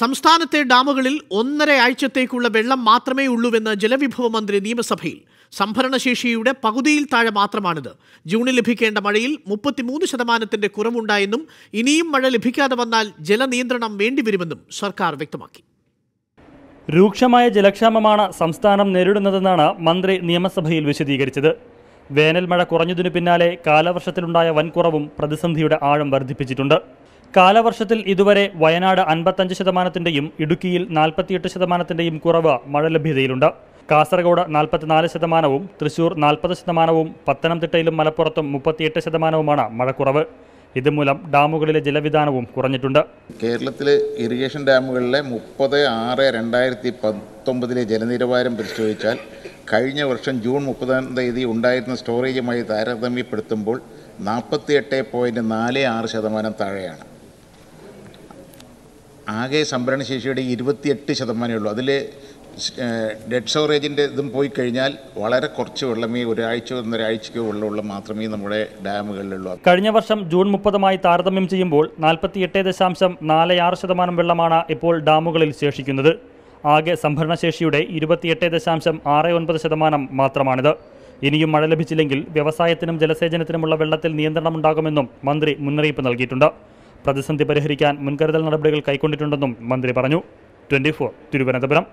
സംസ്ഥാനത്തെ ഡാമുകളിൽ ഒന്നര ആഴ്ചത്തേക്കുള്ള വെള്ളം മാത്രമേ ഉള്ളൂവെന്ന് ജലവിഭവ മന്ത്രി നിയമസഭയിൽ സംഭരണശേഷിയുടെ പകുതിയിൽ താഴെ മാത്രമാണിത് ജൂണിൽ ലഭിക്കേണ്ട മഴയിൽ മുപ്പത്തിമൂന്ന് ശതമാനത്തിന്റെ കുറവുണ്ടായെന്നും ഇനിയും മഴ ലഭിക്കാതെ വന്നാൽ ജലനിയന്ത്രണം വേണ്ടിവരുമെന്നും സർക്കാർ വ്യക്തമാക്കി രൂക്ഷമായ ജലക്ഷാമമാണ് സംസ്ഥാനം നേരിടുന്നതെന്നാണ് മന്ത്രി നിയമസഭയിൽ വിശദീകരിച്ചത് വേനൽമഴ കുറഞ്ഞതിനു പിന്നാലെ കാലവർഷത്തിലുണ്ടായ വൻകുറവും പ്രതിസന്ധിയുടെ ആഴം വർദ്ധിപ്പിച്ചിട്ടുണ്ട് കാലവർഷത്തിൽ ഇതുവരെ വയനാട് അൻപത്തഞ്ച് ശതമാനത്തിന്റെയും ഇടുക്കിയിൽ നാൽപ്പത്തിയെട്ട് ശതമാനത്തിന്റെയും കുറവ് മഴ ലഭ്യതയിലുണ്ട് കാസർഗോഡ് നാൽപ്പത്തിനാല് ശതമാനവും തൃശൂർ നാൽപ്പത് ശതമാനവും പത്തനംതിട്ടയിലും മലപ്പുറത്തും മുപ്പത്തിയെട്ട് ശതമാനവുമാണ് മഴക്കുറവ് ഇതുമൂലം ഡാമുകളിലെ ജലവിധാനവും കുറഞ്ഞിട്ടുണ്ട് കേരളത്തിലെ ഇറിഗേഷൻ ഡാമുകളിലെ മുപ്പത് ആറ് രണ്ടായിരത്തി പത്തൊമ്പതിലെ ജലനിരവാരം പരിശോധിച്ചാൽ കഴിഞ്ഞ വർഷം ജൂൺ മുപ്പതാം തീയതി ഉണ്ടായിരുന്ന സ്റ്റോറേജുമായി താരതമ്യപ്പെടുത്തുമ്പോൾ എട്ട് പോയിൻറ്റ് നാല് ആറ് ശതമാനം താഴെയാണ് ആകെ സംഭരണശേഷിയുടെ ഇരുപത്തിയെട്ട് ശതമാനമേ ഉള്ളൂ അതിൽ ഡെഡ് സ്റ്റോറേജിൻ്റെ ഇതും പോയി കഴിഞ്ഞാൽ വളരെ കുറച്ച് വെള്ളമേ ഒരാഴ്ച ഒന്നൊരാഴ്ചയ്ക്കോ വെള്ളമുള്ള മാത്രമേ നമ്മുടെ ഡാമുകളിലുള്ളൂ കഴിഞ്ഞ വർഷം ജൂൺ മുപ്പതുമായി താരതമ്യം ചെയ്യുമ്പോൾ നാൽപ്പത്തിയെട്ട് ദശാംശം നാല് ആറ് ശതമാനം വെള്ളമാണ് ഇപ്പോൾ ഡാമുകളിൽ ശേഷിക്കുന്നത് ആകെ സംഭരണശേഷിയുടെ ഇരുപത്തിയെട്ട് ദശാംശം ആറ് ഒൻപത് ശതമാനം മാത്രമാണിത് ഇനിയും മഴ ലഭിച്ചില്ലെങ്കിൽ വ്യവസായത്തിനും ജലസേചനത്തിനുമുള്ള വെള്ളത്തിൽ നിയന്ത്രണമുണ്ടാകുമെന്നും മന്ത്രി മുന്നറിയിപ്പ് നൽകിയിട്ടുണ്ട് പ്രതിസന്ധി പരിഹരിക്കാൻ മുൻകരുതൽ നടപടികൾ കൈക്കൊണ്ടിട്ടുണ്ടെന്നും മന്ത്രി പറഞ്ഞു ട്വന്റി തിരുവനന്തപുരം